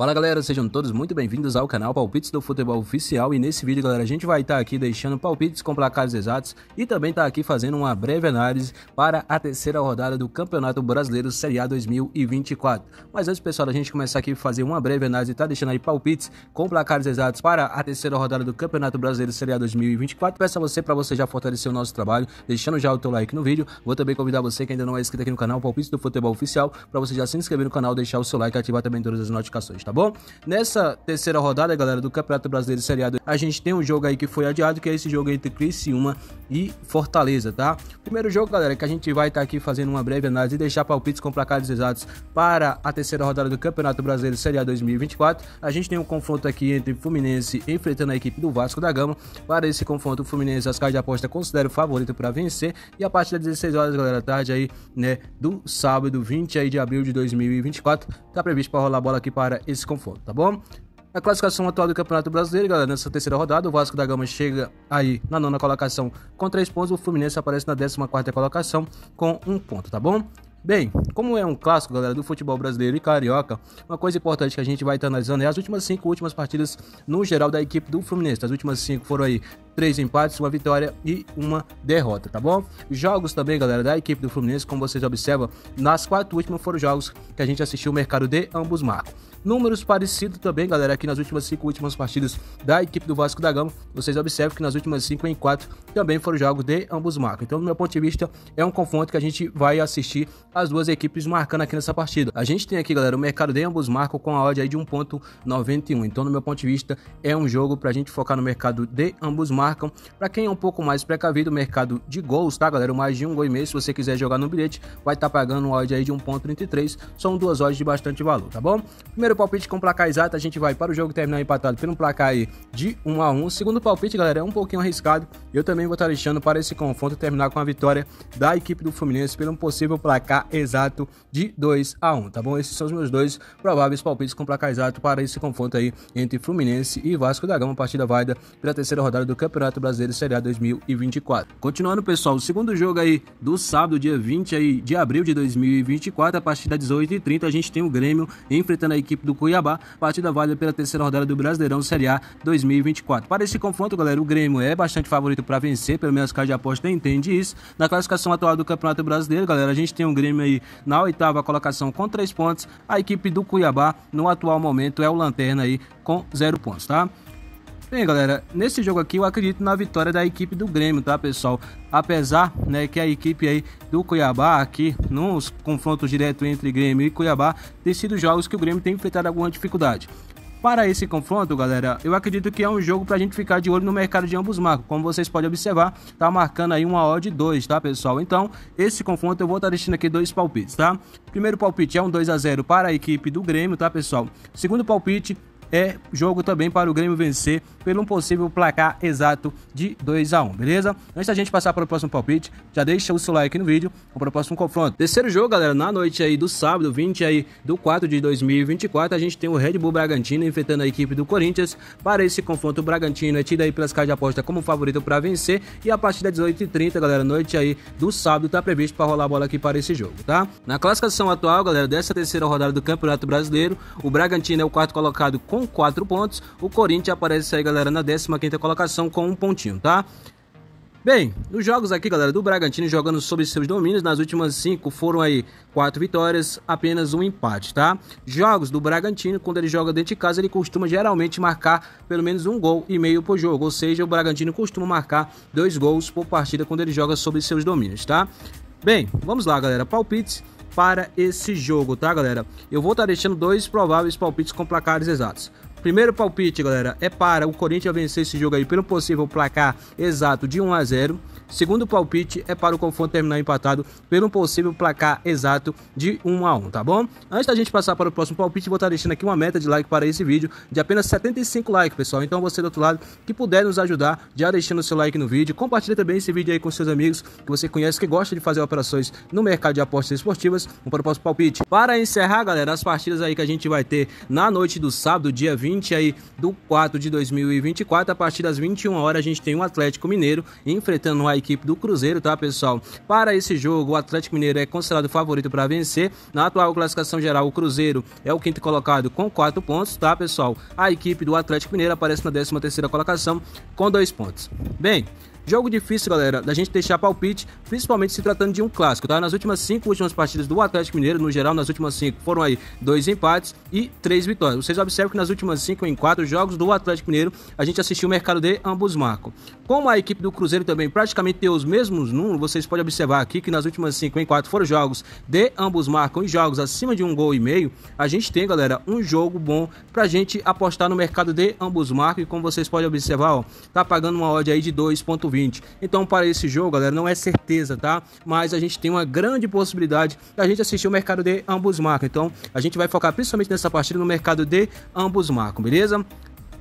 Fala galera, sejam todos muito bem-vindos ao canal Palpites do Futebol Oficial e nesse vídeo galera a gente vai estar tá aqui deixando palpites com placares exatos e também estar tá aqui fazendo uma breve análise para a terceira rodada do Campeonato Brasileiro Série A 2024. Mas antes pessoal, a gente começar aqui fazer uma breve análise e tá deixando aí palpites com placares exatos para a terceira rodada do Campeonato Brasileiro Série A 2024. Peço a você para você já fortalecer o nosso trabalho, deixando já o teu like no vídeo. Vou também convidar você que ainda não é inscrito aqui no canal Palpites do Futebol Oficial para você já se inscrever no canal, deixar o seu like e ativar também todas as notificações. Tá? tá bom? Nessa terceira rodada, galera, do Campeonato Brasileiro Série a a gente tem um jogo aí que foi adiado, que é esse jogo entre Criciúma e Fortaleza, tá? Primeiro jogo, galera, que a gente vai estar tá aqui fazendo uma breve análise e deixar palpites com placares exatos para a terceira rodada do Campeonato Brasileiro Série A 2024. A gente tem um confronto aqui entre Fluminense enfrentando a equipe do Vasco da Gama. Para esse confronto, o Fluminense, as casas de aposta considera o favorito para vencer. E a partir das 16 horas, galera, tarde aí, né, do sábado 20 aí de abril de 2024, tá previsto para rolar a bola aqui para esse esse confronto, tá bom? A classificação atual do Campeonato Brasileiro, galera, nessa terceira rodada, o Vasco da Gama chega aí na nona colocação com três pontos, o Fluminense aparece na 14 quarta colocação com um ponto, tá bom? Bem, como é um clássico, galera, do futebol brasileiro e carioca, uma coisa importante que a gente vai estar analisando é as últimas cinco últimas partidas no geral da equipe do Fluminense. As últimas cinco foram aí três empates, uma vitória e uma derrota, tá bom? Jogos também, galera, da equipe do Fluminense, como vocês observam, nas quatro últimas foram jogos que a gente assistiu o mercado de ambos marcos. Números parecidos também, galera, aqui nas últimas cinco últimas partidas da equipe do Vasco da Gama, vocês observam que nas últimas cinco em quatro também foram jogos de ambos marcos. Então, do meu ponto de vista, é um confronto que a gente vai assistir as duas equipes marcando aqui nessa partida. A gente tem aqui, galera, o mercado de ambos marcos com a odd aí de 1.91. Então, do meu ponto de vista, é um jogo pra gente focar no mercado de ambos marcos marcam. Para quem é um pouco mais precavido, o mercado de gols, tá, galera? Mais de um gol e meio, se você quiser jogar no bilhete, vai estar tá pagando um odd aí de 1.33. São duas odds de bastante valor, tá bom? Primeiro palpite com placar exato, a gente vai para o jogo terminar empatado pelo placar aí de 1 a 1. Segundo palpite, galera, é um pouquinho arriscado. Eu também vou estar tá deixando para esse confronto terminar com a vitória da equipe do Fluminense pelo possível placar exato de 2 a 1, tá bom? Esses são os meus dois prováveis palpites com placar exato para esse confronto aí entre Fluminense e Vasco da Gama, partida válida pela terceira rodada do Campeonato Campeonato Brasileiro Série A 2024. Continuando, pessoal, o segundo jogo aí do sábado, dia 20 aí, de abril de 2024, a partir das 18h30, a gente tem o Grêmio enfrentando a equipe do Cuiabá, partida válida pela terceira rodada do Brasileirão Série A 2024. Para esse confronto, galera, o Grêmio é bastante favorito para vencer, pelo menos caso de aposta entende isso. Na classificação atual do Campeonato Brasileiro, galera, a gente tem o Grêmio aí na oitava colocação com três pontos, a equipe do Cuiabá no atual momento é o Lanterna aí com zero pontos, tá? Bem, galera, nesse jogo aqui eu acredito na vitória da equipe do Grêmio, tá, pessoal? Apesar, né, que a equipe aí do Cuiabá aqui, nos confrontos diretos entre Grêmio e Cuiabá, tem sido jogos que o Grêmio tem enfrentado alguma dificuldade. Para esse confronto, galera, eu acredito que é um jogo para a gente ficar de olho no mercado de ambos marcos. Como vocês podem observar, tá marcando aí uma odd 2, tá, pessoal? Então, esse confronto eu vou estar deixando aqui dois palpites, tá? Primeiro palpite é um 2 a 0 para a equipe do Grêmio, tá, pessoal? Segundo palpite é jogo também para o Grêmio vencer pelo um possível placar exato de 2 a 1 beleza? Antes da gente passar para o próximo palpite, já deixa o seu like no vídeo para o próximo confronto. Terceiro jogo, galera, na noite aí do sábado, 20 aí do 4 de 2024, a gente tem o Red Bull Bragantino enfrentando a equipe do Corinthians. Para esse confronto, o Bragantino é tido aí pelas casas de aposta como favorito para vencer e a partir das 18h30, galera, noite aí do sábado, tá previsto para rolar a bola aqui para esse jogo, tá? Na classificação atual, galera, dessa terceira rodada do Campeonato Brasileiro, o Bragantino é o quarto colocado com com 4 pontos. O Corinthians aparece aí, galera, na 15ª colocação com um pontinho, tá? Bem, os jogos aqui, galera, do Bragantino jogando sobre seus domínios, nas últimas cinco foram aí quatro vitórias, apenas um empate, tá? Jogos do Bragantino, quando ele joga dentro de casa, ele costuma geralmente marcar pelo menos um gol e meio por jogo, ou seja, o Bragantino costuma marcar dois gols por partida quando ele joga sobre seus domínios, tá? Bem, vamos lá, galera, palpites para esse jogo, tá galera? Eu vou estar deixando dois prováveis palpites com placares exatos. Primeiro palpite, galera, é para o Corinthians vencer esse jogo aí pelo possível placar exato de 1 a 0. Segundo palpite é para o confronto terminar empatado pelo possível placar exato de 1 a 1, tá bom? Antes da gente passar para o próximo palpite, vou estar tá deixando aqui uma meta de like para esse vídeo de apenas 75 likes, pessoal. Então você do outro lado que puder nos ajudar, já deixando seu like no vídeo, compartilha também esse vídeo aí com seus amigos que você conhece que gosta de fazer operações no mercado de apostas esportivas. Um próximo palpite. Para encerrar, galera, as partidas aí que a gente vai ter na noite do sábado, dia 20 20 aí do 4 de 2024, a partir das 21 horas a gente tem o um Atlético Mineiro enfrentando a equipe do Cruzeiro, tá, pessoal? Para esse jogo, o Atlético Mineiro é considerado favorito para vencer. Na atual classificação geral, o Cruzeiro é o quinto colocado com 4 pontos, tá, pessoal? A equipe do Atlético Mineiro aparece na 13ª colocação com 2 pontos. Bem, Jogo difícil, galera, da gente deixar palpite, principalmente se tratando de um clássico, tá? Nas últimas cinco últimas partidas do Atlético Mineiro, no geral, nas últimas cinco foram aí dois empates e três vitórias. Vocês observam que nas últimas cinco em quatro jogos do Atlético Mineiro, a gente assistiu o mercado de ambos marcam. Como a equipe do Cruzeiro também praticamente tem os mesmos números, vocês podem observar aqui que nas últimas cinco em quatro foram jogos de ambos marcam e jogos acima de um gol e meio, a gente tem, galera, um jogo bom pra gente apostar no mercado de ambos marcam e como vocês podem observar, ó, tá pagando uma odd aí de 2.20 então, para esse jogo, galera, não é certeza, tá? Mas a gente tem uma grande possibilidade da gente assistir o mercado de ambos marcos. Então, a gente vai focar principalmente nessa partida no mercado de ambos marcos, beleza?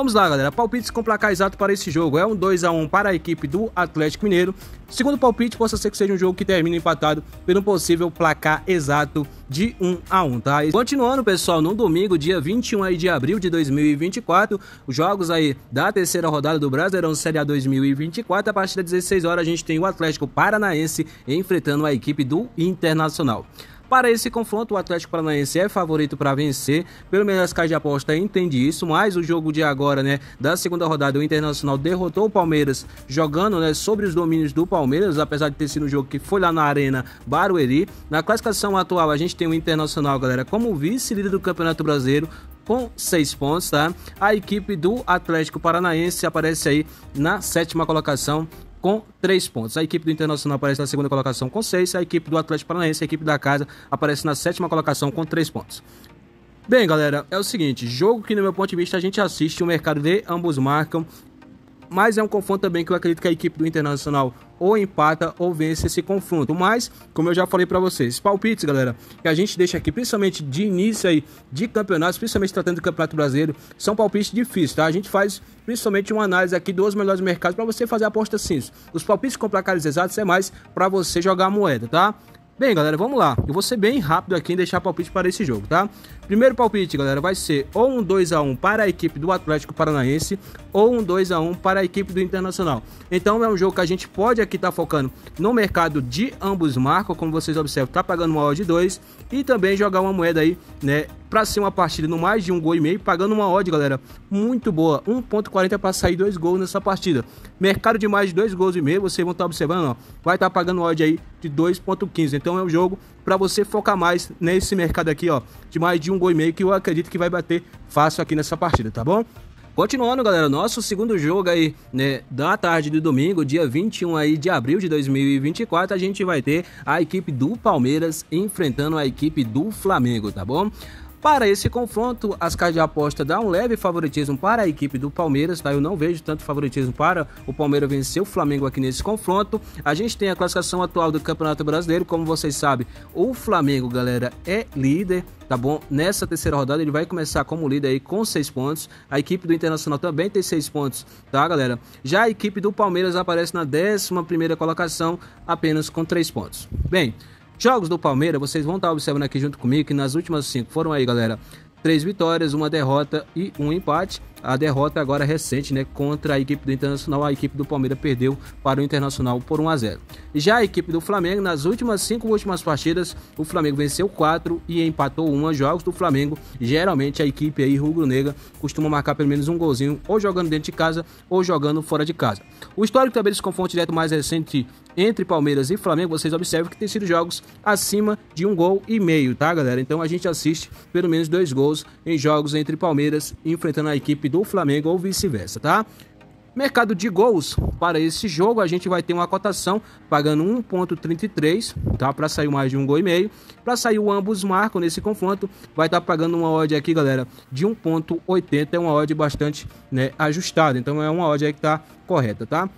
Vamos lá, galera. Palpites com placar exato para esse jogo. É um 2 a 1 para a equipe do Atlético Mineiro. Segundo palpite, possa ser que seja um jogo que termine empatado pelo possível placar exato de 1 a 1, tá? E continuando, pessoal, no domingo, dia 21 aí de abril de 2024, os jogos aí da terceira rodada do Brasileirão Série A 2024, a partir das 16 horas a gente tem o Atlético Paranaense enfrentando a equipe do Internacional. Para esse confronto, o Atlético Paranaense é favorito para vencer, pelo menos as casas de aposta entende isso, mas o jogo de agora, né, da segunda rodada, o Internacional derrotou o Palmeiras jogando, né, sobre os domínios do Palmeiras, apesar de ter sido um jogo que foi lá na Arena Barueri. Na classificação atual, a gente tem o Internacional, galera, como vice-líder do Campeonato Brasileiro, com seis pontos, tá? A equipe do Atlético Paranaense aparece aí na sétima colocação com 3 pontos. A equipe do Internacional aparece na segunda colocação com 6, a equipe do Atlético Paranaense, a equipe da casa, aparece na sétima colocação com 3 pontos. Bem, galera, é o seguinte: jogo que, no meu ponto de vista, a gente assiste, o mercado de ambos marcam mas é um confronto também que eu acredito que a equipe do Internacional ou empata ou vence esse confronto. Mas, como eu já falei para vocês, palpites, galera, que a gente deixa aqui, principalmente de início aí de campeonatos, principalmente tratando do Campeonato Brasileiro, são palpites difíceis, tá? A gente faz principalmente uma análise aqui dos melhores mercados para você fazer a aposta simples. Os palpites com placares exatos é mais para você jogar a moeda, tá? Bem, galera, vamos lá. Eu vou ser bem rápido aqui em deixar palpite para esse jogo, tá? Primeiro palpite, galera, vai ser ou um 2x1 para a equipe do Atlético Paranaense ou um 2x1 para a equipe do Internacional. Então é um jogo que a gente pode aqui estar tá focando no mercado de ambos marcos, como vocês observam, tá pagando uma odd de 2 e também jogar uma moeda aí, né, para ser uma partida no mais de um gol e meio, pagando uma odd, galera, muito boa, 1.40 para sair dois gols nessa partida. Mercado de mais de dois gols e meio, vocês vão estar tá observando, ó, vai estar tá pagando odd aí de 2.15. Então é um jogo para você focar mais nesse mercado aqui, ó, de mais de um gol e meio que eu acredito que vai bater fácil aqui nessa partida, tá bom? Continuando, galera, nosso segundo jogo aí, né, da tarde do domingo, dia 21 aí de abril de 2024, a gente vai ter a equipe do Palmeiras enfrentando a equipe do Flamengo, tá bom? Para esse confronto, as casas de aposta dão um leve favoritismo para a equipe do Palmeiras, tá? Eu não vejo tanto favoritismo para o Palmeiras vencer o Flamengo aqui nesse confronto. A gente tem a classificação atual do Campeonato Brasileiro, como vocês sabem, o Flamengo, galera, é líder, tá bom? Nessa terceira rodada ele vai começar como líder aí com seis pontos. A equipe do Internacional também tem seis pontos, tá, galera? Já a equipe do Palmeiras aparece na 11 primeira colocação, apenas com três pontos. Bem, Jogos do Palmeiras, vocês vão estar observando aqui junto comigo que nas últimas cinco foram aí, galera, três vitórias, uma derrota e um empate a derrota é agora recente né, contra a equipe do Internacional, a equipe do Palmeiras perdeu para o Internacional por 1 a 0. Já a equipe do Flamengo, nas últimas cinco últimas partidas, o Flamengo venceu quatro e empatou uma jogos do Flamengo. Geralmente a equipe aí rubro-negra costuma marcar pelo menos um golzinho ou jogando dentro de casa ou jogando fora de casa. O histórico também desse confronto direto mais recente entre Palmeiras e Flamengo, vocês observam que tem sido jogos acima de um gol e meio, tá, galera? Então a gente assiste pelo menos dois gols em jogos entre Palmeiras enfrentando a equipe do Flamengo ou vice-versa, tá? Mercado de gols para esse jogo, a gente vai ter uma cotação pagando 1.33, tá? Para sair mais de um gol e meio. Para sair o ambos marcam nesse confronto, vai estar tá pagando uma odd aqui, galera, de 1.80, é uma odd bastante, né, ajustada. Então é uma odd aí que tá correta, tá?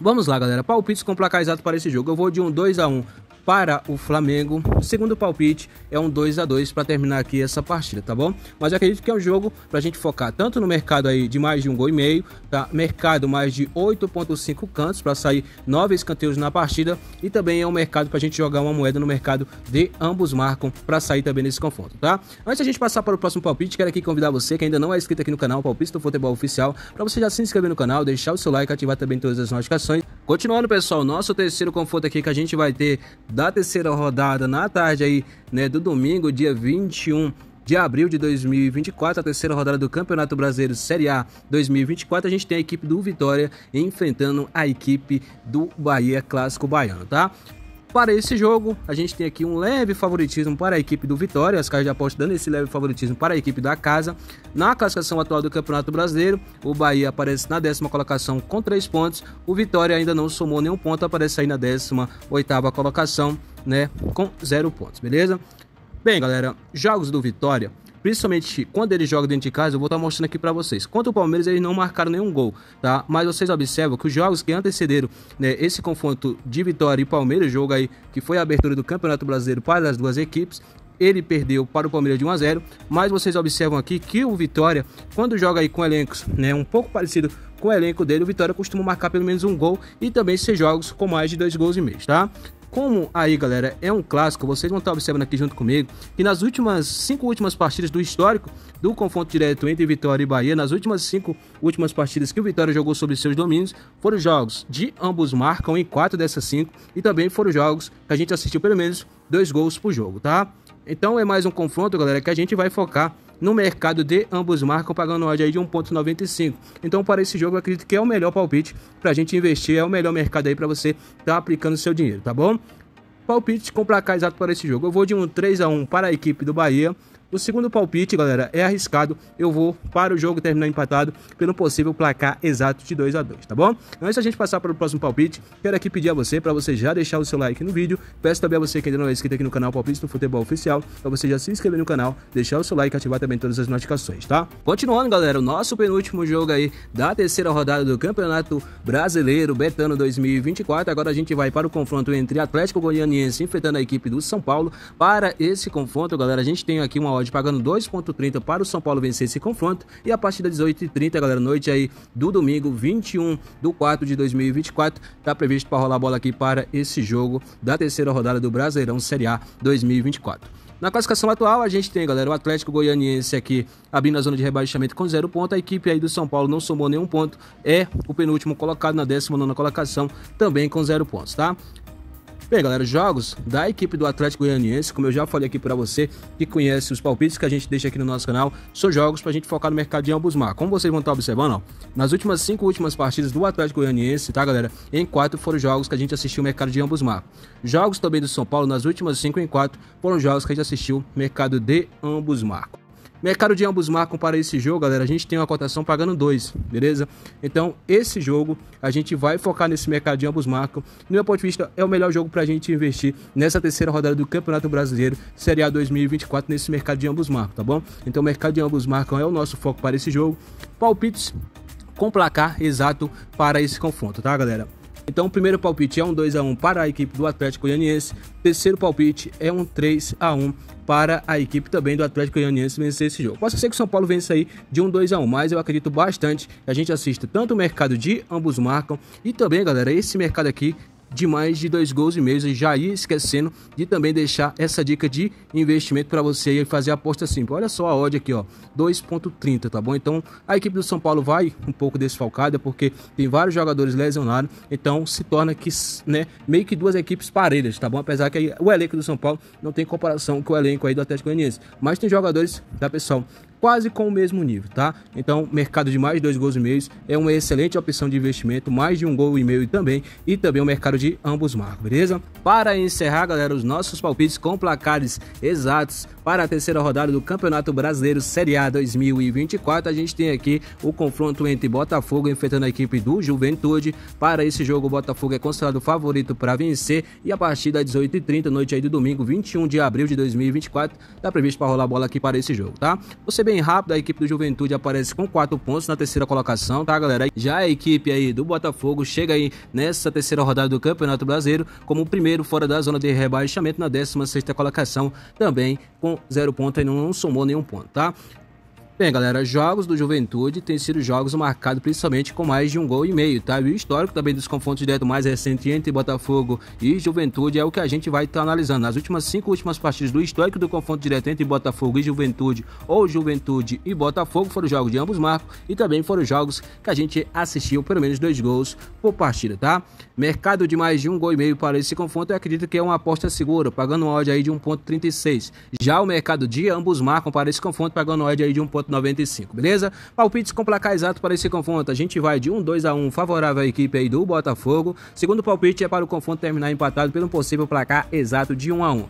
Vamos lá, galera. Palpites com placar exato para esse jogo. Eu vou de um 2 a 1 para o Flamengo. O segundo palpite é um 2 a 2 para terminar aqui essa partida, tá bom? Mas acredito que é um jogo para a gente focar tanto no mercado aí de mais de um gol e meio, tá? Mercado mais de 8.5 cantos para sair nove escanteios na partida e também é um mercado para a gente jogar uma moeda no mercado de ambos marcam para sair também nesse confronto, tá? Antes a gente passar para o próximo palpite, quero aqui convidar você que ainda não é inscrito aqui no canal Palpite do Futebol Oficial para você já se inscrever no canal, deixar o seu like, ativar também todas as notificações Continuando, pessoal, nosso terceiro conforto aqui que a gente vai ter da terceira rodada na tarde aí, né, do domingo, dia 21 de abril de 2024, a terceira rodada do Campeonato Brasileiro Série A 2024, a gente tem a equipe do Vitória enfrentando a equipe do Bahia Clássico Baiano, tá? Para esse jogo, a gente tem aqui um leve favoritismo para a equipe do Vitória, as casas de aposta dando esse leve favoritismo para a equipe da casa. Na classificação atual do Campeonato Brasileiro, o Bahia aparece na décima colocação com 3 pontos, o Vitória ainda não somou nenhum ponto, aparece aí na 18 oitava colocação, né, com 0 pontos, beleza? Bem, galera, jogos do Vitória principalmente quando ele joga dentro de casa, eu vou estar mostrando aqui para vocês. Contra o Palmeiras, eles não marcaram nenhum gol, tá? Mas vocês observam que os jogos que antecederam né, esse confronto de Vitória e Palmeiras, jogo aí que foi a abertura do Campeonato Brasileiro para as duas equipes, ele perdeu para o Palmeiras de 1 a 0, mas vocês observam aqui que o Vitória, quando joga aí com elencos, né, um pouco parecido com o elenco dele, o Vitória costuma marcar pelo menos um gol e também ser jogos com mais de dois gols e meio, tá? como aí, galera, é um clássico, vocês vão estar observando aqui junto comigo que nas últimas cinco últimas partidas do histórico do confronto direto entre Vitória e Bahia, nas últimas cinco últimas partidas que o Vitória jogou sobre seus domínios, foram jogos de ambos marcam em quatro dessas cinco e também foram jogos que a gente assistiu pelo menos dois gols por jogo, tá? Então é mais um confronto, galera, que a gente vai focar no mercado de ambos marcam, pagando odd aí de 1.95. Então, para esse jogo, eu acredito que é o melhor palpite para a gente investir, é o melhor mercado aí para você estar tá aplicando seu dinheiro, tá bom? Palpite com placar exato para esse jogo. Eu vou de um 3 a 1 para a equipe do Bahia o segundo palpite, galera, é arriscado. Eu vou para o jogo terminar empatado pelo possível placar exato de 2 a 2 tá bom? Antes da gente passar para o próximo palpite, quero aqui pedir a você para você já deixar o seu like no vídeo. Peço também a você que ainda não é inscrito aqui no canal palpite do Futebol Oficial, para você já se inscrever no canal, deixar o seu like e ativar também todas as notificações, tá? Continuando, galera, o nosso penúltimo jogo aí da terceira rodada do Campeonato Brasileiro Betano 2024. Agora a gente vai para o confronto entre Atlético Goianiense enfrentando a equipe do São Paulo. Para esse confronto, galera, a gente tem aqui uma Cláudio pagando 2,30 para o São Paulo vencer esse confronto. E a partir das 18h30, galera, noite aí do domingo, 21 de 4 de 2024, está previsto para rolar a bola aqui para esse jogo da terceira rodada do Brasileirão Série A 2024. Na classificação atual, a gente tem, galera, o Atlético Goianiense aqui abrindo a zona de rebaixamento com zero ponto. A equipe aí do São Paulo não somou nenhum ponto. É o penúltimo colocado na 19 nona colocação, também com zero pontos, tá? Bem, galera, jogos da equipe do Atlético Goianiense, como eu já falei aqui para você que conhece os palpites que a gente deixa aqui no nosso canal, são jogos para a gente focar no mercado de ambos mar. Como vocês vão estar tá observando, ó, nas últimas cinco últimas partidas do Atlético Goianiense, tá, galera? Em quatro foram jogos que a gente assistiu o mercado de ambos mar. Jogos também do São Paulo, nas últimas cinco em quatro, foram jogos que a gente assistiu mercado de ambos mar. Mercado de ambos marcam para esse jogo, galera. A gente tem uma cotação pagando 2, beleza? Então, esse jogo a gente vai focar nesse mercado de ambos marcam. No meu ponto de vista, é o melhor jogo para a gente investir nessa terceira rodada do Campeonato Brasileiro Série A 2024 nesse mercado de ambos marcam, tá bom? Então, o mercado de ambos marcam é o nosso foco para esse jogo. Palpites com placar exato para esse confronto, tá, galera? Então, o primeiro palpite é um 2 a 1 para a equipe do Atlético Goianiense. Terceiro palpite é um 3 a 1 para a equipe também do Atlético Goianiense vencer esse jogo. Posso ser que o São Paulo vença aí de um 2 a 1, mas eu acredito bastante que a gente assista tanto o mercado de ambos marcam e também, galera, esse mercado aqui de mais de dois gols e meio. E já ia esquecendo de também deixar essa dica de investimento para você e fazer aposta simples. Olha só a odd aqui, ó, 2.30, tá bom? Então a equipe do São Paulo vai um pouco desfalcada porque tem vários jogadores lesionados. Então se torna que, né, meio que duas equipes parelhas, tá bom? Apesar que aí, o elenco do São Paulo não tem comparação com o elenco aí do Atlético Goianiense, mas tem jogadores, tá pessoal, quase com o mesmo nível, tá? Então, mercado de mais dois gols e meio é uma excelente opção de investimento, mais de um gol e meio também, e também o mercado de ambos marcos, beleza? Para encerrar, galera, os nossos palpites com placares exatos para a terceira rodada do Campeonato Brasileiro Série A 2024. A gente tem aqui o confronto entre Botafogo enfrentando a equipe do Juventude. Para esse jogo, o Botafogo é considerado favorito para vencer e a partir das 18h30, noite aí do domingo, 21 de abril de 2024, está previsto para rolar a bola aqui para esse jogo, tá? Você bem rápido, a equipe do Juventude aparece com quatro pontos na terceira colocação, tá, galera? Já a equipe aí do Botafogo chega aí nessa terceira rodada do Campeonato Brasileiro como o primeiro fora da zona de rebaixamento na 16 sexta colocação, também com zero ponto e não somou nenhum ponto, tá? Bem, galera, jogos do Juventude têm sido jogos marcados principalmente com mais de um gol e meio, tá? E o histórico também dos confrontos direto mais recente entre Botafogo e Juventude é o que a gente vai estar tá analisando. Nas últimas cinco últimas partidas do histórico do confronto direto entre Botafogo e Juventude, ou Juventude e Botafogo, foram jogos de ambos marcos e também foram jogos que a gente assistiu pelo menos dois gols por partida, tá? Mercado de mais de um gol e meio para esse confronto, eu acredito que é uma aposta segura, pagando um odd aí de 1.36. Já o mercado de ambos marcam para esse confronto, pagando um odd aí de 1.36. 1,95, beleza? Palpites com placar exato para esse confronto. A gente vai de 1 2 a 1 favorável à equipe aí do Botafogo. Segundo palpite é para o confronto terminar empatado pelo possível placar exato de 1 a 1.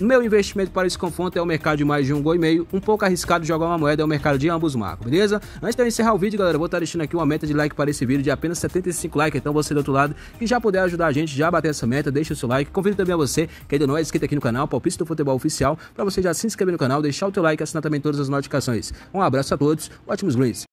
Meu investimento para esse confronto é o mercado de mais de um gol e meio. Um pouco arriscado jogar uma moeda é o mercado de ambos marcos, beleza? Antes de eu encerrar o vídeo, galera, vou estar deixando aqui uma meta de like para esse vídeo de apenas 75 likes. Então você do outro lado que já puder ajudar a gente já bater essa meta, deixa o seu like. Convido também a você que ainda não é inscrito aqui no canal, Palpite do Futebol Oficial, para você já se inscrever no canal, deixar o teu like e assinar também todas as notificações. Um abraço a todos, ótimos greens.